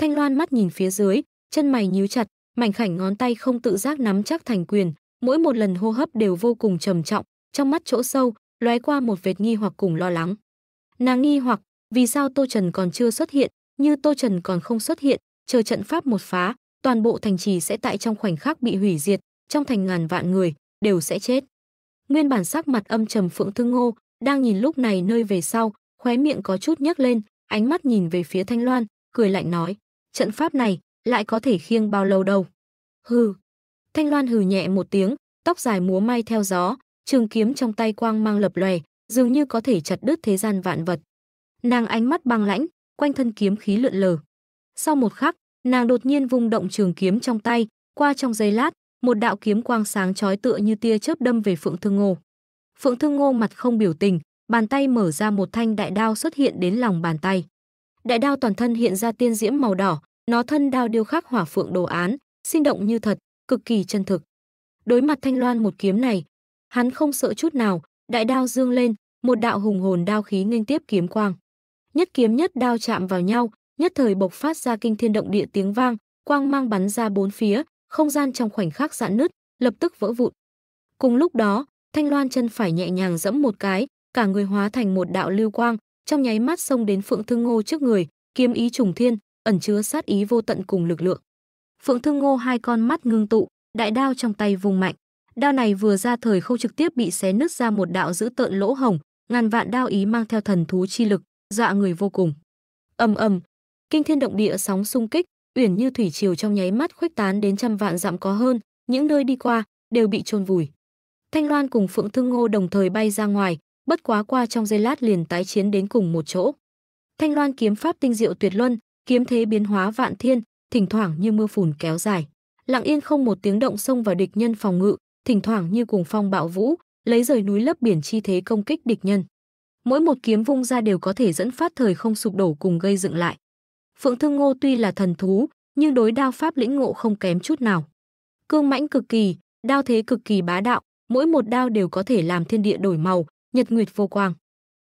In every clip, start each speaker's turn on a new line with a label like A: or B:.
A: Thanh Loan mắt nhìn phía dưới, chân mày nhíu chặt, mảnh khảnh ngón tay không tự giác nắm chắc thành quyền, mỗi một lần hô hấp đều vô cùng trầm trọng, trong mắt chỗ sâu lóe qua một vệt nghi hoặc cùng lo lắng. Nàng nghi hoặc, vì sao Tô Trần còn chưa xuất hiện, như Tô Trần còn không xuất hiện, chờ trận pháp một phá, toàn bộ thành trì sẽ tại trong khoảnh khắc bị hủy diệt, trong thành ngàn vạn người đều sẽ chết. Nguyên bản sắc mặt âm trầm Phượng Thương Ngô đang nhìn lúc này nơi về sau, khóe miệng có chút nhếch lên, ánh mắt nhìn về phía Thanh Loan, cười lạnh nói: trận pháp này lại có thể khiêng bao lâu đâu. Hừ. Thanh Loan hừ nhẹ một tiếng, tóc dài múa may theo gió, trường kiếm trong tay quang mang lập lòe, dường như có thể chặt đứt thế gian vạn vật. Nàng ánh mắt băng lãnh, quanh thân kiếm khí lượn lờ. Sau một khắc, nàng đột nhiên vung động trường kiếm trong tay, qua trong giây lát, một đạo kiếm quang sáng chói tựa như tia chớp đâm về Phượng Thương Ngô. Phượng Thương Ngô mặt không biểu tình, bàn tay mở ra một thanh đại đao xuất hiện đến lòng bàn tay. Đại đao toàn thân hiện ra tiên diễm màu đỏ, nó thân đao điêu khắc hỏa phượng đồ án, sinh động như thật, cực kỳ chân thực. Đối mặt Thanh Loan một kiếm này, hắn không sợ chút nào, đại đao dương lên, một đạo hùng hồn đao khí nghênh tiếp kiếm quang. Nhất kiếm nhất đao chạm vào nhau, nhất thời bộc phát ra kinh thiên động địa tiếng vang, quang mang bắn ra bốn phía, không gian trong khoảnh khắc giãn nứt, lập tức vỡ vụn. Cùng lúc đó, Thanh Loan chân phải nhẹ nhàng giẫm một cái, cả người hóa thành một đạo lưu quang, trong nháy mắt xông đến Phượng Thương Ngô trước người, kiếm ý trùng thiên, ẩn chứa sát ý vô tận cùng lực lượng. Phượng Thương Ngô hai con mắt ngưng tụ, đại đao trong tay vùng mạnh. Đao này vừa ra thời không trực tiếp bị xé nứt ra một đạo dữ tợn lỗ hồng, ngàn vạn đao ý mang theo thần thú chi lực, dọa người vô cùng. Ầm ầm, kinh thiên động địa sóng xung kích, uyển như thủy triều trong nháy mắt khuếch tán đến trăm vạn dặm có hơn, những nơi đi qua đều bị chôn vùi. Thanh Loan cùng Phượng Thương Ngô đồng thời bay ra ngoài, bất quá qua trong giây lát liền tái chiến đến cùng một chỗ. Thanh Loan kiếm pháp tinh diệu tuyệt luân, kiếm thế biến hóa vạn thiên, thỉnh thoảng như mưa phùn kéo dài. Lặng yên không một tiếng động xông vào địch nhân phòng ngự, thỉnh thoảng như cuồng phong bạo vũ, lấy rời núi lấp biển chi thế công kích địch nhân. Mỗi một kiếm vung ra đều có thể dẫn phát thời không sụp đổ cùng gây dựng lại. Phượng Thương Ngô tuy là thần thú, nhưng đối đao pháp lĩnh ngộ không kém chút nào. Cương mãnh cực kỳ, đao thế cực kỳ bá đạo, mỗi một đao đều có thể làm thiên địa đổi màu, nhật nguyệt vô quang.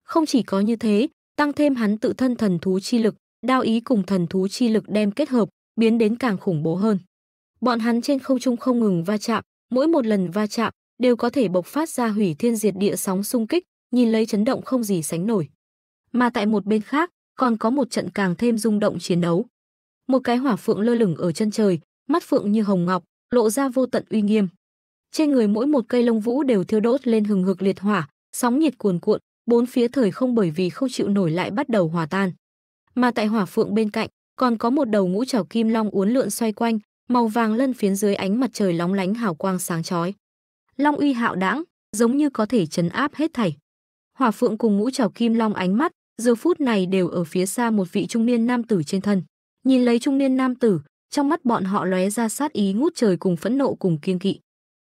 A: Không chỉ có như thế, tăng thêm hắn tự thân thần thú chi lực, đao ý cùng thần thú chi lực đem kết hợp, biến đến càng khủng bố hơn. Bọn hắn trên không trung không ngừng va chạm, mỗi một lần va chạm đều có thể bộc phát ra hủy thiên diệt địa sóng xung kích, nhìn lấy chấn động không gì sánh nổi. Mà tại một bên khác, còn có một trận càng thêm rung động chiến đấu. Một cái hỏa phượng lơ lửng ở chân trời, mắt phượng như hồng ngọc, lộ ra vô tận uy nghiêm. Trên người mỗi một cây lông vũ đều thiêu đốt lên hừng hực liệt hỏa, sóng nhiệt cuồn cuộn, bốn phía thời không bởi vì không chịu nổi lại bắt đầu hòa tan mà tại hỏa phượng bên cạnh còn có một đầu ngũ trảo kim long uốn lượn xoay quanh, màu vàng lân phiến dưới ánh mặt trời lóng lánh hào quang sáng chói. Long uy hạo đãng, giống như có thể chấn áp hết thảy. Hỏa Phượng cùng ngũ trảo kim long ánh mắt, giờ phút này đều ở phía xa một vị trung niên nam tử trên thân. Nhìn lấy trung niên nam tử, trong mắt bọn họ lóe ra sát ý ngút trời cùng phẫn nộ cùng kiên kỵ.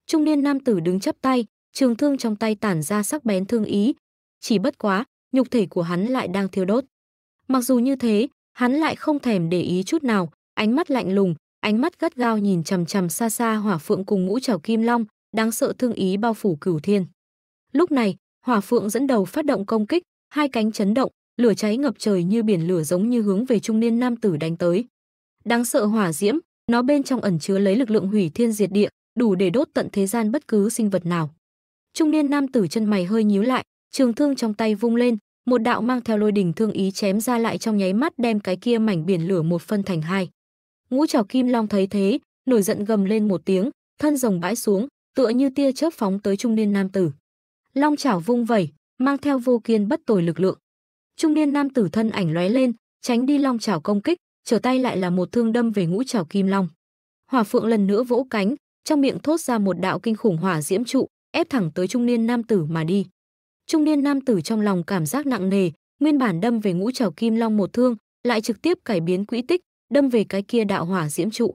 A: Trung niên nam tử đứng chắp tay, trường thương trong tay tản ra sắc bén thương ý, chỉ bất quá, nhục thể của hắn lại đang thiêu đốt. Mặc dù như thế, hắn lại không thèm để ý chút nào, ánh mắt lạnh lùng, ánh mắt gắt gao nhìn chằm chằm xa xa hỏa phượng cùng ngũ trảo kim long, đáng sợ thương ý bao phủ cửu thiên. Lúc này, hỏa phượng dẫn đầu phát động công kích, hai cánh chấn động, lửa cháy ngập trời như biển lửa giống như hướng về trung niên nam tử đánh tới. Đáng sợ hỏa diễm, nó bên trong ẩn chứa lấy lực lượng hủy thiên diệt địa, đủ để đốt tận thế gian bất cứ sinh vật nào. Trung niên nam tử chân mày hơi nhíu lại, trường thương trong tay vung lên, một đạo mang theo lôi đỉnh thương ý chém ra lại trong nháy mắt đem cái kia mảnh biển lửa một phân thành hai. Ngũ trảo kim long thấy thế, nổi giận gầm lên một tiếng, thân rồng bãi xuống, tựa như tia chớp phóng tới trung niên nam tử. Long trảo vung vẩy, mang theo vô kiên bất tồi lực lượng. Trung niên nam tử thân ảnh lóe lên, tránh đi long trảo công kích, trở tay lại là một thương đâm về ngũ trảo kim long. Hỏa phượng lần nữa vỗ cánh, trong miệng thốt ra một đạo kinh khủng hỏa diễm trụ, ép thẳng tới trung niên nam tử mà đi. Trung niên nam tử trong lòng cảm giác nặng nề, nguyên bản đâm về ngũ trảo kim long một thương, lại trực tiếp cải biến quỹ tích, đâm về cái kia đạo hỏa diễm trụ.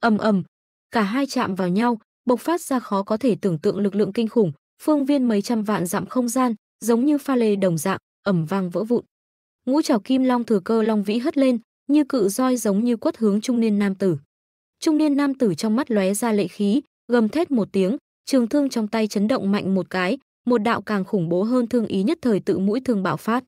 A: Ầm ầm, cả hai chạm vào nhau, bộc phát ra khó có thể tưởng tượng lực lượng kinh khủng, phương viên mấy trăm vạn dặm không gian, giống như pha lê đồng dạng, ầm vang vỡ vụn. Ngũ trảo kim long thừa cơ long vĩ hất lên, như cự roi giống như quất hướng trung niên nam tử. Trung niên nam tử trong mắt lóe ra lệ khí, gầm thét một tiếng, trường thương trong tay chấn động mạnh một cái, một đạo càng khủng bố hơn thương ý nhất thời tự mũi thương bạo phát.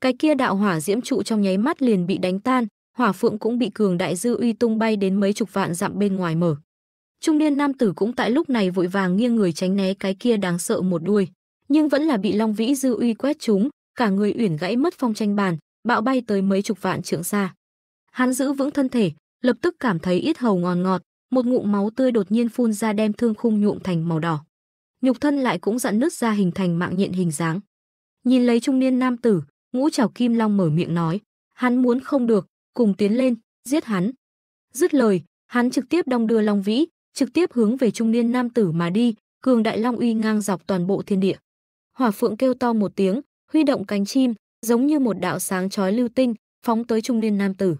A: Cái kia đạo hỏa diễm trụ trong nháy mắt liền bị đánh tan, hỏa phượng cũng bị cường đại dư uy tung bay đến mấy chục vạn dặm bên ngoài mở. Trung niên nam tử cũng tại lúc này vội vàng nghiêng người tránh né cái kia đáng sợ một đuôi, nhưng vẫn là bị Long Vĩ dư uy quét trúng, cả người uyển gãy mất phong tranh bàn, bạo bay tới mấy chục vạn trượng xa. Hắn giữ vững thân thể, lập tức cảm thấy ít hầu ngòn ngọt, ngọt, một ngụm máu tươi đột nhiên phun ra đem thương khung nhuộm thành màu đỏ nhục thân lại cũng dạn nứt ra hình thành mạng nhện hình dáng. Nhìn lấy trung niên nam tử, ngũ trảo kim long mở miệng nói, hắn muốn không được, cùng tiến lên, giết hắn. Dứt lời, hắn trực tiếp đong đưa long vĩ, trực tiếp hướng về trung niên nam tử mà đi, cường đại long uy ngang dọc toàn bộ thiên địa. Hỏa phượng kêu to một tiếng, huy động cánh chim, giống như một đạo sáng chói lưu tinh, phóng tới trung niên nam tử.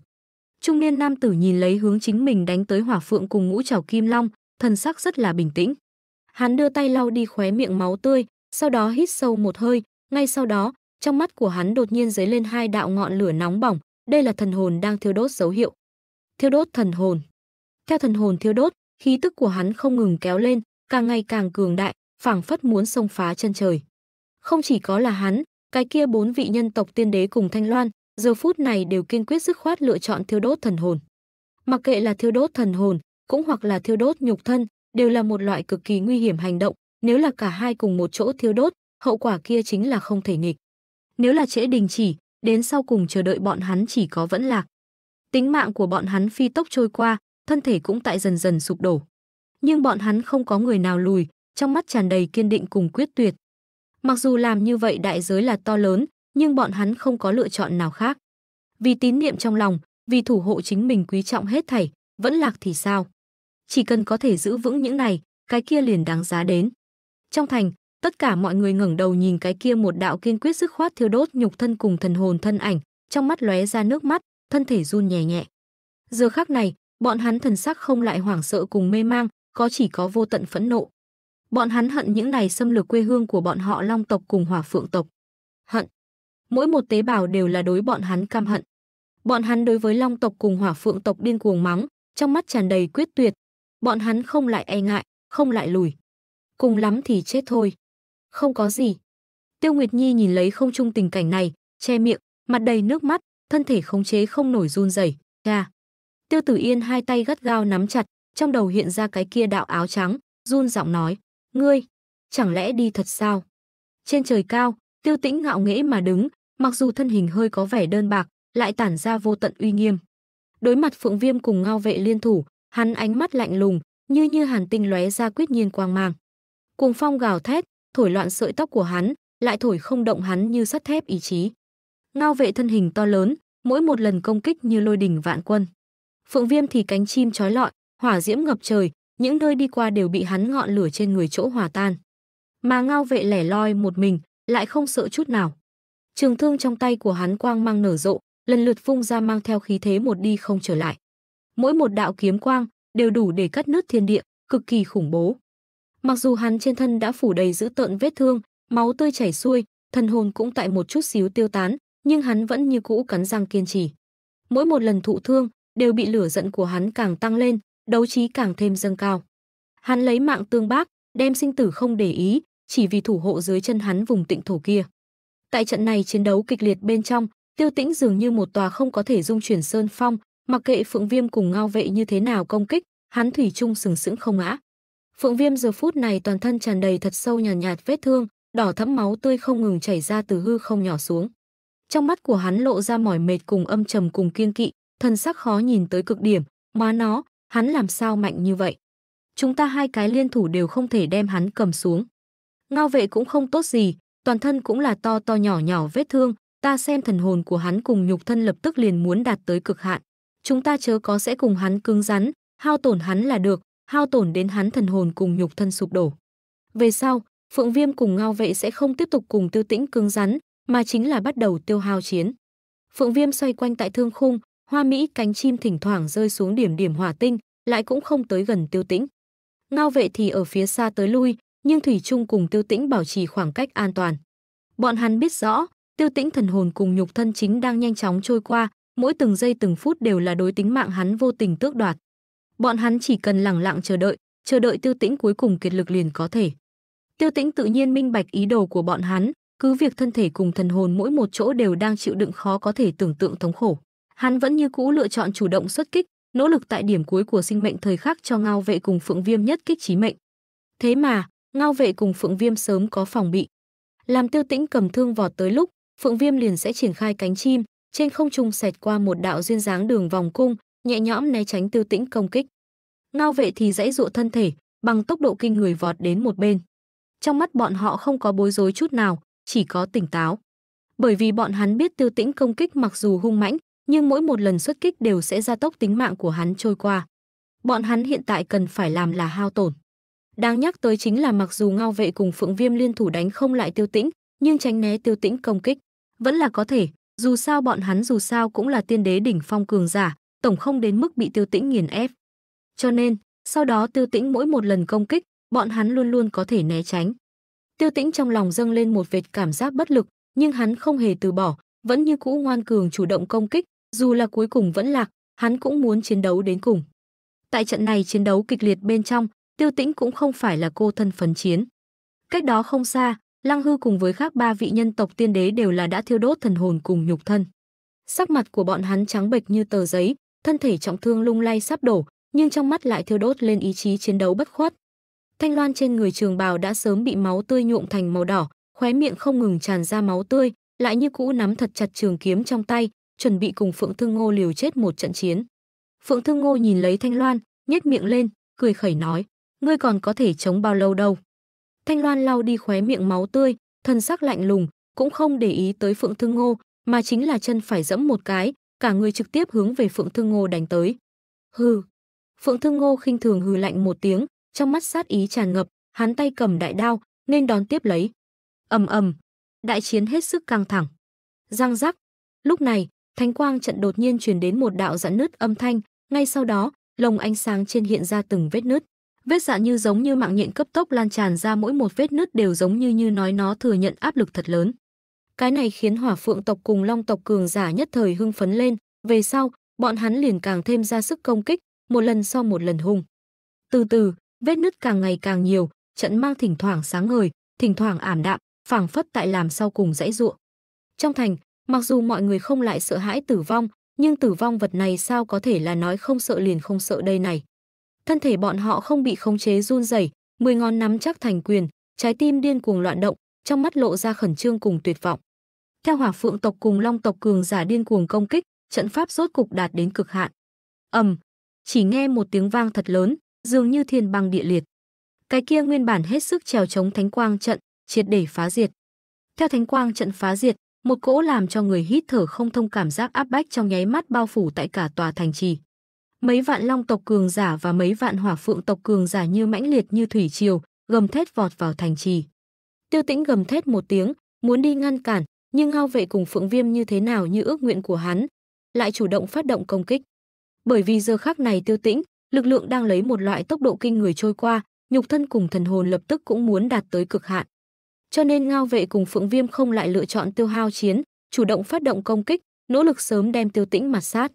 A: Trung niên nam tử nhìn lấy hướng chính mình đánh tới hỏa phượng cùng ngũ trảo kim long, thần sắc rất là bình tĩnh. Hắn đưa tay lau đi khóe miệng máu tươi, sau đó hít sâu một hơi, ngay sau đó, trong mắt của hắn đột nhiên dấy lên hai đạo ngọn lửa nóng bỏng, đây là thần hồn đang thiêu đốt dấu hiệu. Thiêu đốt thần hồn. Theo thần hồn thiêu đốt, khí tức của hắn không ngừng kéo lên, càng ngày càng cường đại, phảng phất muốn xông phá chân trời. Không chỉ có là hắn, cái kia bốn vị nhân tộc tiên đế cùng Thanh Loan, giờ phút này đều kiên quyết dứt khoát lựa chọn thiêu đốt thần hồn. Mặc kệ là thiêu đốt thần hồn, cũng hoặc là thiêu đốt nhục thân, đều là một loại cực kỳ nguy hiểm hành động, nếu là cả hai cùng một chỗ thiêu đốt, hậu quả kia chính là không thể nghịch. Nếu là trễ đình chỉ, đến sau cùng chờ đợi bọn hắn chỉ có vẫn lạc. Tính mạng của bọn hắn phi tốc trôi qua, thân thể cũng tại dần dần sụp đổ. Nhưng bọn hắn không có người nào lùi, trong mắt tràn đầy kiên định cùng quyết tuyệt. Mặc dù làm như vậy đại giới là to lớn, nhưng bọn hắn không có lựa chọn nào khác. Vì tín niệm trong lòng, vì thủ hộ chính mình quý trọng hết thảy, vẫn lạc thì sao? chỉ cần có thể giữ vững những này, cái kia liền đáng giá đến. Trong thành, tất cả mọi người ngẩng đầu nhìn cái kia một đạo kiên quyết sức khoát thiêu đốt nhục thân cùng thần hồn thân ảnh, trong mắt lóe ra nước mắt, thân thể run nhẹ nhẹ. Giờ khắc này, bọn hắn thần sắc không lại hoảng sợ cùng mê mang, có chỉ có vô tận phẫn nộ. Bọn hắn hận những này xâm lược quê hương của bọn họ Long tộc cùng Hỏa Phượng tộc. Hận. Mỗi một tế bào đều là đối bọn hắn cam hận. Bọn hắn đối với Long tộc cùng Hỏa Phượng tộc điên cuồng mắng, trong mắt tràn đầy quyết tuyệt, Bọn hắn không lại e ngại, không lại lùi. Cùng lắm thì chết thôi. Không có gì. Tiêu Nguyệt Nhi nhìn lấy không chung tình cảnh này, che miệng, mặt đầy nước mắt, thân thể khống chế không nổi run rẩy. Cha. Tiêu Tử Yên hai tay gắt gao nắm chặt, trong đầu hiện ra cái kia đạo áo trắng, run giọng nói, ngươi, chẳng lẽ đi thật sao? Trên trời cao, Tiêu Tĩnh ngạo nghễ mà đứng, mặc dù thân hình hơi có vẻ đơn bạc, lại tản ra vô tận uy nghiêm. Đối mặt Phượng Viêm cùng Ngao Vệ liên thủ, Hắn ánh mắt lạnh lùng, như như hàn tinh lóe ra quyết nhiên quang mang. Cuồng phong gào thét, thổi loạn sợi tóc của hắn, lại thổi không động hắn như sắt thép ý chí. Ngao vệ thân hình to lớn, mỗi một lần công kích như lôi đỉnh vạn quân. Phượng Viêm thì cánh chim trói lọi, hỏa diễm ngập trời, những nơi đi qua đều bị hắn ngọn lửa trên người chỗ hòa tan. Mà Ngao vệ lẻ loi một mình, lại không sợ chút nào. Trường thương trong tay của hắn quang mang nở rộ, lần lượt phung ra mang theo khí thế một đi không trở lại mỗi một đạo kiếm quang đều đủ để cắt nứt thiên địa, cực kỳ khủng bố. Mặc dù hắn trên thân đã phủ đầy dữ tợn vết thương, máu tươi chảy xuôi, thần hồn cũng tại một chút xíu tiêu tán, nhưng hắn vẫn như cũ cắn răng kiên trì. Mỗi một lần thụ thương đều bị lửa giận của hắn càng tăng lên, đấu trí càng thêm dâng cao. Hắn lấy mạng tương bác, đem sinh tử không để ý, chỉ vì thủ hộ dưới chân hắn vùng tịnh thổ kia. Tại trận này chiến đấu kịch liệt bên trong, Tiêu Tĩnh dường như một tòa không có thể dung chuyển sơn phong, Mặc kệ Phượng Viêm cùng ngao vệ như thế nào công kích, hắn thủy chung sừng sững không ngã. Phượng Viêm giờ phút này toàn thân tràn đầy thật sâu nhàn nhạt, vết thương, đỏ thẫm máu tươi không ngừng chảy ra từ hư không nhỏ xuống. Trong mắt của hắn lộ ra mỏi mệt cùng âm trầm cùng kiên kỵ, thân sắc khó nhìn tới cực điểm, má nó, hắn làm sao mạnh như vậy? Chúng ta hai cái liên thủ đều không thể đem hắn cầm xuống. Ngao vệ cũng không tốt gì, toàn thân cũng là to to nhỏ nhỏ vết thương, ta xem thần hồn của hắn cùng nhục thân lập tức liền muốn đạt tới cực hạn chúng ta chớ có sẽ cùng hắn cứng rắn, hao tổn hắn là được, hao tổn đến hắn thần hồn cùng nhục thân sụp đổ. Về sau, Phượng Viêm cùng Ngao Vệ sẽ không tiếp tục cùng Tư Tĩnh cứng rắn, mà chính là bắt đầu tiêu hao chiến. Phượng Viêm xoay quanh tại thương khung, hoa mỹ cánh chim thỉnh thoảng rơi xuống điểm điểm hỏa tinh, lại cũng không tới gần Tiêu Tĩnh. Ngao Vệ thì ở phía xa tới lui, nhưng thủy trung cùng Tiêu Tĩnh bảo trì khoảng cách an toàn. Bọn hắn biết rõ, Tiêu Tĩnh thần hồn cùng nhục thân chính đang nhanh chóng trôi qua, mỗi từng giây từng phút đều là đối tính mạng hắn vô tình tước đoạt. Bọn hắn chỉ cần lặng lặng chờ đợi, chờ đợi Tiêu Tĩnh cuối cùng kiệt lực liền có thể. Tiêu Tĩnh tự nhiên minh bạch ý đồ của bọn hắn, cứ việc thân thể cùng thần hồn mỗi một chỗ đều đang chịu đựng khó có thể tưởng tượng thống khổ. Hắn vẫn như cũ lựa chọn chủ động xuất kích, nỗ lực tại điểm cuối của sinh mệnh thời khắc cho ngao vệ cùng Phượng Viêm nhất kích chí mệnh. Thế mà, ngao vệ cùng Phượng Viêm sớm có phòng bị. Làm Tiêu Tĩnh cầm thương vọt tới lúc, Phượng Viêm liền sẽ triển khai cánh chim, trên không trung sạch qua một đạo duyên dáng đường vòng cung, nhẹ nhõm né tránh Tiêu Tĩnh công kích. Ngao vệ thì dãy dụa thân thể, bằng tốc độ kinh người vọt đến một bên. Trong mắt bọn họ không có bối rối chút nào, chỉ có tỉnh táo. Bởi vì bọn hắn biết Tiêu Tĩnh công kích mặc dù hung mãnh, nhưng mỗi một lần xuất kích đều sẽ gia tốc tính mạng của hắn trôi qua. Bọn hắn hiện tại cần phải làm là hao tổn. Đáng nhắc tới chính là mặc dù Ngao vệ cùng Phượng Viêm liên thủ đánh không lại Tiêu Tĩnh, nhưng tránh né Tiêu Tĩnh công kích vẫn là có thể, dù sao bọn hắn dù sao cũng là tiên đế đỉnh phong cường giả, tổng không đến mức bị tiêu tĩnh nghiền ép. Cho nên, sau đó tiêu tĩnh mỗi một lần công kích, bọn hắn luôn luôn có thể né tránh. Tiêu tĩnh trong lòng dâng lên một vệt cảm giác bất lực, nhưng hắn không hề từ bỏ, vẫn như cũ ngoan cường chủ động công kích, dù là cuối cùng vẫn lạc, hắn cũng muốn chiến đấu đến cùng. Tại trận này chiến đấu kịch liệt bên trong, Tiêu Tĩnh cũng không phải là cô thân phấn chiến. Cách đó không xa, Lăng Hư cùng với khác ba vị nhân tộc tiên đế đều là đã thiêu đốt thần hồn cùng nhục thân. Sắc mặt của bọn hắn trắng bệch như tờ giấy, thân thể trọng thương lung lay sắp đổ, nhưng trong mắt lại thiêu đốt lên ý chí chiến đấu bất khuất. Thanh loan trên người trường bào đã sớm bị máu tươi nhuộm thành màu đỏ, khóe miệng không ngừng tràn ra máu tươi, lại như cũ nắm thật chặt trường kiếm trong tay, chuẩn bị cùng Phượng Thương Ngô liều chết một trận chiến. Phượng Thương Ngô nhìn lấy Thanh Loan, nhếch miệng lên, cười khẩy nói: "Ngươi còn có thể chống bao lâu đâu?" Thanh Loan lau đi khóe miệng máu tươi, thân sắc lạnh lùng, cũng không để ý tới Phượng Thương Ngô, mà chính là chân phải dẫm một cái, cả người trực tiếp hướng về Phượng Thương Ngô đánh tới. Hừ. Phượng Thương Ngô khinh thường hừ lạnh một tiếng, trong mắt sát ý tràn ngập, hắn tay cầm đại đao, nên đón tiếp lấy. Ầm ầm, đại chiến hết sức căng thẳng. Răng rắc. Lúc này, thánh quang trận đột nhiên truyền đến một đạo giãn nứt âm thanh, ngay sau đó, lồng ánh sáng trên hiện ra từng vết nứt. Vết dạ như giống như mạng nhện cấp tốc lan tràn ra mỗi một vết nứt đều giống như như nói nó thừa nhận áp lực thật lớn. Cái này khiến hỏa phượng tộc cùng long tộc cường giả nhất thời hưng phấn lên, về sau, bọn hắn liền càng thêm ra sức công kích, một lần sau một lần hung. Từ từ, vết nứt càng ngày càng nhiều, trận mang thỉnh thoảng sáng ngời, thỉnh thoảng ảm đạm, phảng phất tại làm sau cùng dãy ruộng. Trong thành, mặc dù mọi người không lại sợ hãi tử vong, nhưng tử vong vật này sao có thể là nói không sợ liền không sợ đây này thân thể bọn họ không bị khống chế run rẩy, mười ngón nắm chắc thành quyền, trái tim điên cuồng loạn động, trong mắt lộ ra khẩn trương cùng tuyệt vọng. Theo Hỏa Phượng tộc cùng Long tộc cường giả điên cuồng công kích, trận pháp rốt cục đạt đến cực hạn. Ầm, chỉ nghe một tiếng vang thật lớn, dường như thiên băng địa liệt. Cái kia nguyên bản hết sức trèo chống thánh quang trận, triệt để phá diệt. Theo thánh quang trận phá diệt, một cỗ làm cho người hít thở không thông cảm giác áp bách trong nháy mắt bao phủ tại cả tòa thành trì. Mấy vạn long tộc cường giả và mấy vạn hỏa phượng tộc cường giả như mãnh liệt như thủy triều, gầm thét vọt vào thành trì. Tiêu Tĩnh gầm thét một tiếng, muốn đi ngăn cản, nhưng ngao vệ cùng Phượng Viêm như thế nào như ước nguyện của hắn, lại chủ động phát động công kích. Bởi vì giờ khắc này Tiêu Tĩnh, lực lượng đang lấy một loại tốc độ kinh người trôi qua, nhục thân cùng thần hồn lập tức cũng muốn đạt tới cực hạn. Cho nên ngao vệ cùng Phượng Viêm không lại lựa chọn tiêu hao chiến, chủ động phát động công kích, nỗ lực sớm đem Tiêu Tĩnh mặt sát.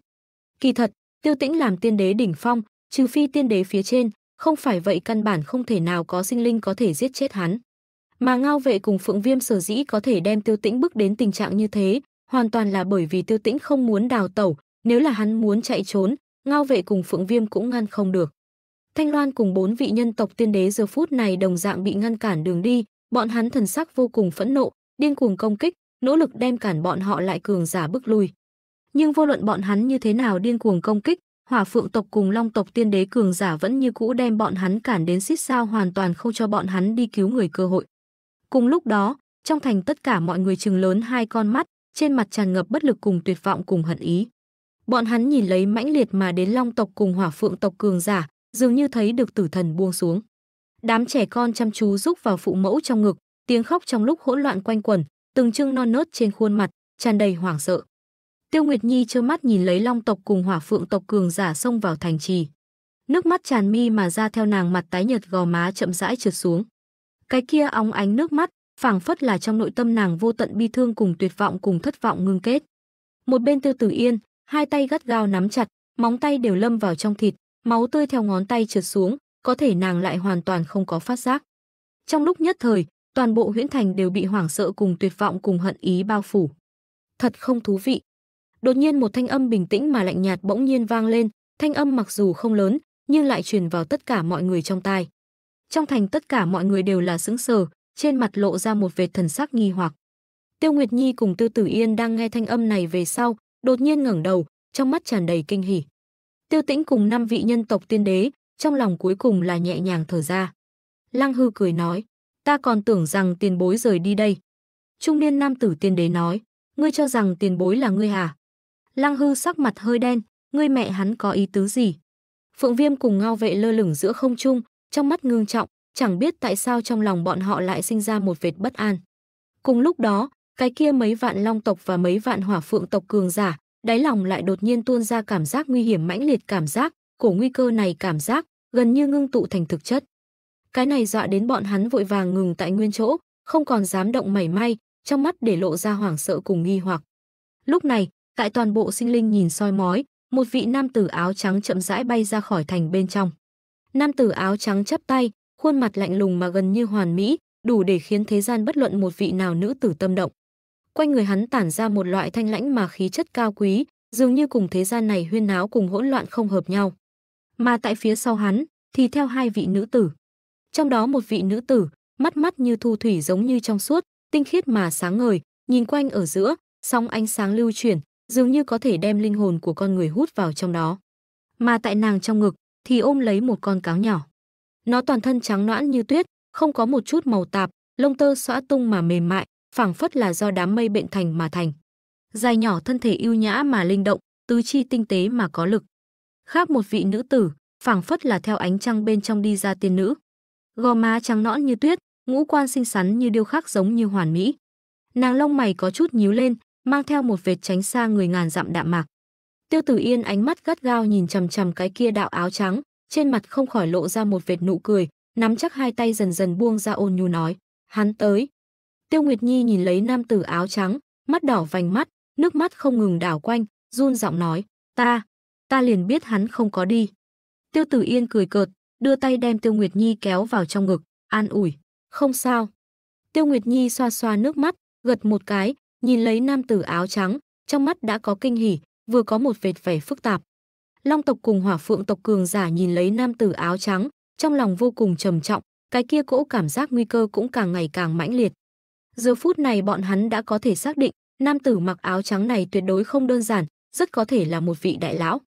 A: Kỳ thật, Tiêu Tĩnh làm tiên đế đỉnh phong, trừ phi tiên đế phía trên, không phải vậy căn bản không thể nào có sinh linh có thể giết chết hắn. Mà Ngao Vệ cùng Phượng Viêm sở dĩ có thể đem Tiêu Tĩnh bức đến tình trạng như thế, hoàn toàn là bởi vì Tiêu Tĩnh không muốn đào tẩu, nếu là hắn muốn chạy trốn, Ngao Vệ cùng Phượng Viêm cũng ngăn không được. Thanh Loan cùng bốn vị nhân tộc tiên đế giờ phút này đồng dạng bị ngăn cản đường đi, bọn hắn thần sắc vô cùng phẫn nộ, điên cuồng công kích, nỗ lực đem cản bọn họ lại cường giả bức lui nhưng vô luận bọn hắn như thế nào điên cuồng công kích, Hỏa Phượng tộc cùng Long tộc tiên đế cường giả vẫn như cũ đem bọn hắn cản đến xít sao hoàn toàn không cho bọn hắn đi cứu người cơ hội. Cùng lúc đó, trong thành tất cả mọi người chừng lớn hai con mắt, trên mặt tràn ngập bất lực cùng tuyệt vọng cùng hận ý. Bọn hắn nhìn lấy mãnh liệt mà đến Long tộc cùng Hỏa Phượng tộc cường giả, dường như thấy được tử thần buông xuống. Đám trẻ con chăm chú rúc vào phụ mẫu trong ngực, tiếng khóc trong lúc hỗn loạn quanh quẩn, từng trưng non nớt trên khuôn mặt, tràn đầy hoảng sợ. Tiêu Nguyệt Nhi trơ mắt nhìn lấy Long tộc cùng Hỏa Phượng tộc cường giả xông vào thành trì. Nước mắt tràn mi mà ra theo nàng mặt tái nhợt gò má chậm rãi trượt xuống. Cái kia óng ánh nước mắt, phảng phất là trong nội tâm nàng vô tận bi thương cùng tuyệt vọng cùng thất vọng ngưng kết. Một bên Tiêu Tử Yên, hai tay gắt gao nắm chặt, móng tay đều lâm vào trong thịt, máu tươi theo ngón tay trượt xuống, có thể nàng lại hoàn toàn không có phát giác. Trong lúc nhất thời, toàn bộ huyễn thành đều bị hoảng sợ cùng tuyệt vọng cùng hận ý bao phủ. Thật không thú vị. Đột nhiên một thanh âm bình tĩnh mà lạnh nhạt bỗng nhiên vang lên, thanh âm mặc dù không lớn, nhưng lại truyền vào tất cả mọi người trong tai. Trong thành tất cả mọi người đều là sững sờ, trên mặt lộ ra một vệt thần sắc nghi hoặc. Tiêu Nguyệt Nhi cùng Tiêu Tử Yên đang nghe thanh âm này về sau, đột nhiên ngẩng đầu, trong mắt tràn đầy kinh hỉ. Tiêu Tĩnh cùng năm vị nhân tộc tiên đế, trong lòng cuối cùng là nhẹ nhàng thở ra. Lăng Hư cười nói, ta còn tưởng rằng tiền bối rời đi đây. Trung niên nam tử tiên đế nói, ngươi cho rằng tiền bối là ngươi hả? À? Lăng Hư sắc mặt hơi đen, ngươi mẹ hắn có ý tứ gì? Phượng Viêm cùng ngao vệ lơ lửng giữa không trung, trong mắt ngưng trọng, chẳng biết tại sao trong lòng bọn họ lại sinh ra một vệt bất an. Cùng lúc đó, cái kia mấy vạn long tộc và mấy vạn hỏa phượng tộc cường giả, đáy lòng lại đột nhiên tuôn ra cảm giác nguy hiểm mãnh liệt cảm giác, cổ nguy cơ này cảm giác gần như ngưng tụ thành thực chất. Cái này dọa đến bọn hắn vội vàng ngừng tại nguyên chỗ, không còn dám động mảy may, trong mắt để lộ ra hoảng sợ cùng nghi hoặc. Lúc này, tại toàn bộ sinh linh nhìn soi mói, một vị nam tử áo trắng chậm rãi bay ra khỏi thành bên trong. Nam tử áo trắng chắp tay, khuôn mặt lạnh lùng mà gần như hoàn mỹ, đủ để khiến thế gian bất luận một vị nào nữ tử tâm động. Quanh người hắn tản ra một loại thanh lãnh mà khí chất cao quý, dường như cùng thế gian này huyên náo cùng hỗn loạn không hợp nhau. Mà tại phía sau hắn thì theo hai vị nữ tử. Trong đó một vị nữ tử, mắt mắt như thu thủy giống như trong suốt, tinh khiết mà sáng ngời, nhìn quanh ở giữa, song ánh sáng lưu chuyển, dường như có thể đem linh hồn của con người hút vào trong đó. Mà tại nàng trong ngực thì ôm lấy một con cáo nhỏ. Nó toàn thân trắng noãn như tuyết, không có một chút màu tạp, lông tơ xõa tung mà mềm mại, phảng phất là do đám mây bệnh thành mà thành. Dài nhỏ thân thể yêu nhã mà linh động, tứ chi tinh tế mà có lực. Khác một vị nữ tử, phảng phất là theo ánh trăng bên trong đi ra tiên nữ. Gò má trắng nõn như tuyết, ngũ quan xinh xắn như điêu khắc giống như hoàn mỹ. Nàng lông mày có chút nhíu lên, mang theo một vệt tránh xa người ngàn dặm đạm mạc. Tiêu Tử Yên ánh mắt gắt gao nhìn chằm chằm cái kia đạo áo trắng, trên mặt không khỏi lộ ra một vệt nụ cười, nắm chắc hai tay dần dần buông ra ôn nhu nói, hắn tới. Tiêu Nguyệt Nhi nhìn lấy nam tử áo trắng, mắt đỏ vành mắt, nước mắt không ngừng đảo quanh, run giọng nói, ta, ta liền biết hắn không có đi. Tiêu Tử Yên cười cợt, đưa tay đem Tiêu Nguyệt Nhi kéo vào trong ngực, an ủi, không sao. Tiêu Nguyệt Nhi xoa xoa nước mắt, gật một cái, nhìn lấy nam tử áo trắng, trong mắt đã có kinh hỉ, vừa có một vệt vẻ phức tạp. Long tộc cùng Hỏa Phượng tộc cường giả nhìn lấy nam tử áo trắng, trong lòng vô cùng trầm trọng, cái kia cỗ cảm giác nguy cơ cũng càng ngày càng mãnh liệt. Giờ phút này bọn hắn đã có thể xác định, nam tử mặc áo trắng này tuyệt đối không đơn giản, rất có thể là một vị đại lão.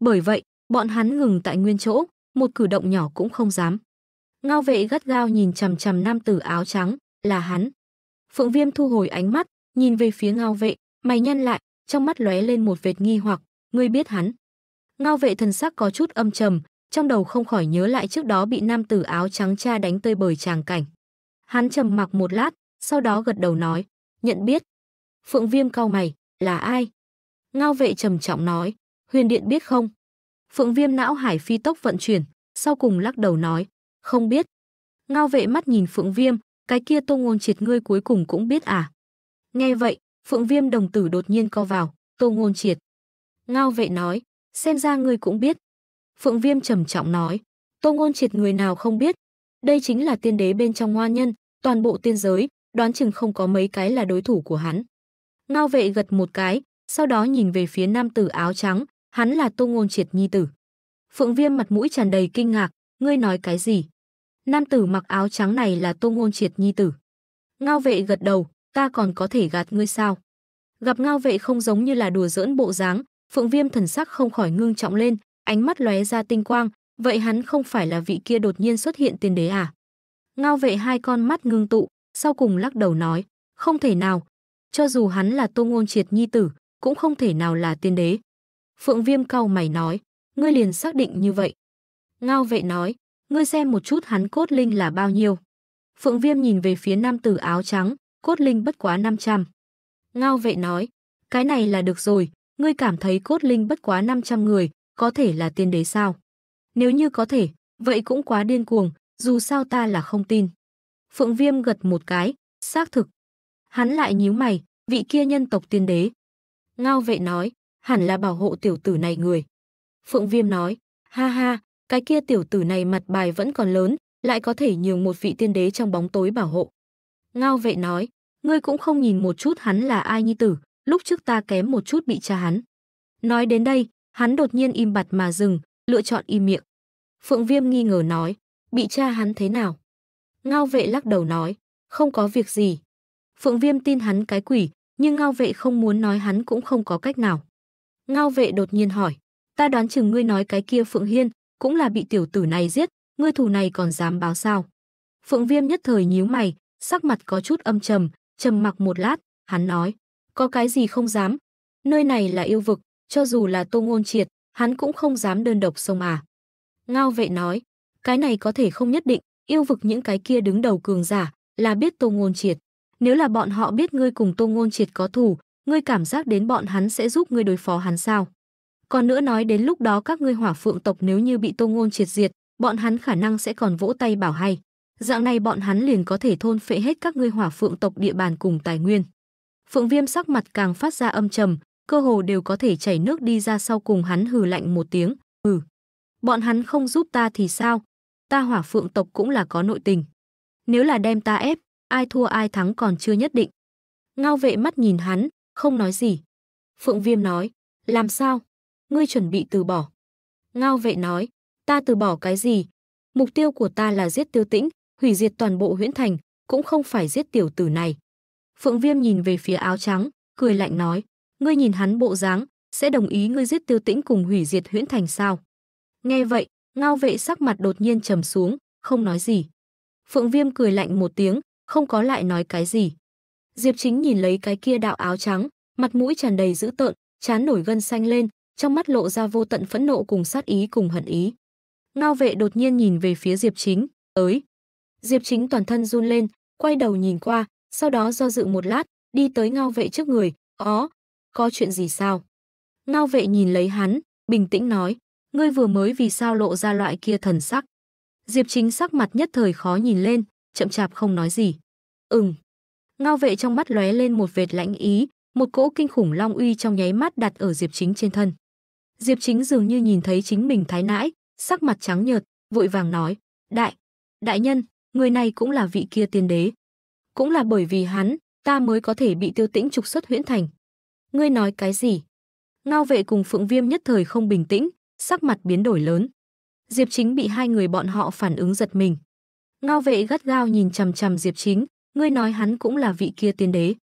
A: Bởi vậy, bọn hắn ngừng tại nguyên chỗ, một cử động nhỏ cũng không dám. Ngao vệ gắt gao nhìn chằm chằm nam tử áo trắng, là hắn. Phượng Viêm thu hồi ánh mắt, nhìn về phía ngao vệ, mày nhăn lại, trong mắt lóe lên một vệt nghi hoặc, ngươi biết hắn. Ngao vệ thần sắc có chút âm trầm, trong đầu không khỏi nhớ lại trước đó bị nam tử áo trắng cha đánh tơi bời tràng cảnh. Hắn trầm mặc một lát, sau đó gật đầu nói, nhận biết. Phượng Viêm cau mày, là ai? Ngao vệ trầm trọng nói, huyền điện biết không? Phượng Viêm não hải phi tốc vận chuyển, sau cùng lắc đầu nói, không biết. Ngao vệ mắt nhìn Phượng Viêm, cái kia tô ngôn triệt ngươi cuối cùng cũng biết à? Nghe vậy, Phượng Viêm đồng tử đột nhiên co vào, Tô Ngôn Triệt. Ngao vệ nói, xem ra ngươi cũng biết. Phượng Viêm trầm trọng nói, Tô Ngôn Triệt người nào không biết. Đây chính là tiên đế bên trong hoa nhân, toàn bộ tiên giới, đoán chừng không có mấy cái là đối thủ của hắn. Ngao vệ gật một cái, sau đó nhìn về phía nam tử áo trắng, hắn là Tô Ngôn Triệt nhi tử. Phượng Viêm mặt mũi tràn đầy kinh ngạc, ngươi nói cái gì? Nam tử mặc áo trắng này là Tô Ngôn Triệt nhi tử. Ngao vệ gật đầu, ta còn có thể gạt ngươi sao? Gặp ngao vệ không giống như là đùa giỡn bộ dáng, Phượng Viêm thần sắc không khỏi ngưng trọng lên, ánh mắt lóe ra tinh quang, vậy hắn không phải là vị kia đột nhiên xuất hiện tiên đế à? Ngao vệ hai con mắt ngưng tụ, sau cùng lắc đầu nói, không thể nào, cho dù hắn là tô ngôn triệt nhi tử, cũng không thể nào là tiên đế. Phượng Viêm cau mày nói, ngươi liền xác định như vậy. Ngao vệ nói, ngươi xem một chút hắn cốt linh là bao nhiêu. Phượng Viêm nhìn về phía nam tử áo trắng, cốt linh bất quá 500. Ngao vệ nói, cái này là được rồi, ngươi cảm thấy cốt linh bất quá 500 người, có thể là tiên đế sao? Nếu như có thể, vậy cũng quá điên cuồng, dù sao ta là không tin. Phượng Viêm gật một cái, xác thực. Hắn lại nhíu mày, vị kia nhân tộc tiên đế. Ngao vệ nói, hẳn là bảo hộ tiểu tử này người. Phượng Viêm nói, ha ha, cái kia tiểu tử này mặt bài vẫn còn lớn, lại có thể nhường một vị tiên đế trong bóng tối bảo hộ. Ngao vệ nói, ngươi cũng không nhìn một chút hắn là ai nhi tử, lúc trước ta kém một chút bị cha hắn. Nói đến đây, hắn đột nhiên im bặt mà dừng, lựa chọn im miệng. Phượng Viêm nghi ngờ nói, bị cha hắn thế nào? Ngao vệ lắc đầu nói, không có việc gì. Phượng Viêm tin hắn cái quỷ, nhưng ngao vệ không muốn nói hắn cũng không có cách nào. Ngao vệ đột nhiên hỏi, ta đoán chừng ngươi nói cái kia Phượng Hiên, cũng là bị tiểu tử này giết, ngươi thù này còn dám báo sao? Phượng Viêm nhất thời nhíu mày, sắc mặt có chút âm trầm, trầm mặc một lát, hắn nói, có cái gì không dám, nơi này là yêu vực, cho dù là tô ngôn triệt, hắn cũng không dám đơn độc sông à. Ngao vệ nói, cái này có thể không nhất định, yêu vực những cái kia đứng đầu cường giả, là biết tô ngôn triệt. Nếu là bọn họ biết ngươi cùng tô ngôn triệt có thù, ngươi cảm giác đến bọn hắn sẽ giúp ngươi đối phó hắn sao. Còn nữa nói đến lúc đó các ngươi hỏa phượng tộc nếu như bị tô ngôn triệt diệt, bọn hắn khả năng sẽ còn vỗ tay bảo hay. Dạng này bọn hắn liền có thể thôn phệ hết các ngươi hỏa phượng tộc địa bàn cùng tài nguyên. Phượng Viêm sắc mặt càng phát ra âm trầm, cơ hồ đều có thể chảy nước đi ra sau cùng hắn hừ lạnh một tiếng, hừ bọn hắn không giúp ta thì sao? Ta Hỏa Phượng tộc cũng là có nội tình. Nếu là đem ta ép, ai thua ai thắng còn chưa nhất định." Ngao Vệ mắt nhìn hắn, không nói gì. Phượng Viêm nói, "Làm sao? Ngươi chuẩn bị từ bỏ?" Ngao Vệ nói, "Ta từ bỏ cái gì? Mục tiêu của ta là giết Tiêu Tĩnh, hủy diệt toàn bộ huyễn thành, cũng không phải giết tiểu tử này. Phượng Viêm nhìn về phía áo trắng, cười lạnh nói, ngươi nhìn hắn bộ dáng, sẽ đồng ý ngươi giết tiêu tĩnh cùng hủy diệt huyễn thành sao. Nghe vậy, ngao vệ sắc mặt đột nhiên trầm xuống, không nói gì. Phượng Viêm cười lạnh một tiếng, không có lại nói cái gì. Diệp Chính nhìn lấy cái kia đạo áo trắng, mặt mũi tràn đầy dữ tợn, chán nổi gân xanh lên, trong mắt lộ ra vô tận phẫn nộ cùng sát ý cùng hận ý. Ngao vệ đột nhiên nhìn về phía Diệp Chính, "Ới, Diệp Chính toàn thân run lên, quay đầu nhìn qua, sau đó do dự một lát, đi tới ngao vệ trước người, ó, có chuyện gì sao? Ngao vệ nhìn lấy hắn, bình tĩnh nói, ngươi vừa mới vì sao lộ ra loại kia thần sắc. Diệp Chính sắc mặt nhất thời khó nhìn lên, chậm chạp không nói gì. Ừm. Ngao vệ trong mắt lóe lên một vệt lãnh ý, một cỗ kinh khủng long uy trong nháy mắt đặt ở Diệp Chính trên thân. Diệp Chính dường như nhìn thấy chính mình thái nãi, sắc mặt trắng nhợt, vội vàng nói, đại, đại nhân, người này cũng là vị kia tiên đế. Cũng là bởi vì hắn, ta mới có thể bị tiêu tĩnh trục xuất huyễn thành. Ngươi nói cái gì? Ngao vệ cùng Phượng Viêm nhất thời không bình tĩnh, sắc mặt biến đổi lớn. Diệp Chính bị hai người bọn họ phản ứng giật mình. Ngao vệ gắt gao nhìn chằm chằm Diệp Chính, ngươi nói hắn cũng là vị kia tiên đế.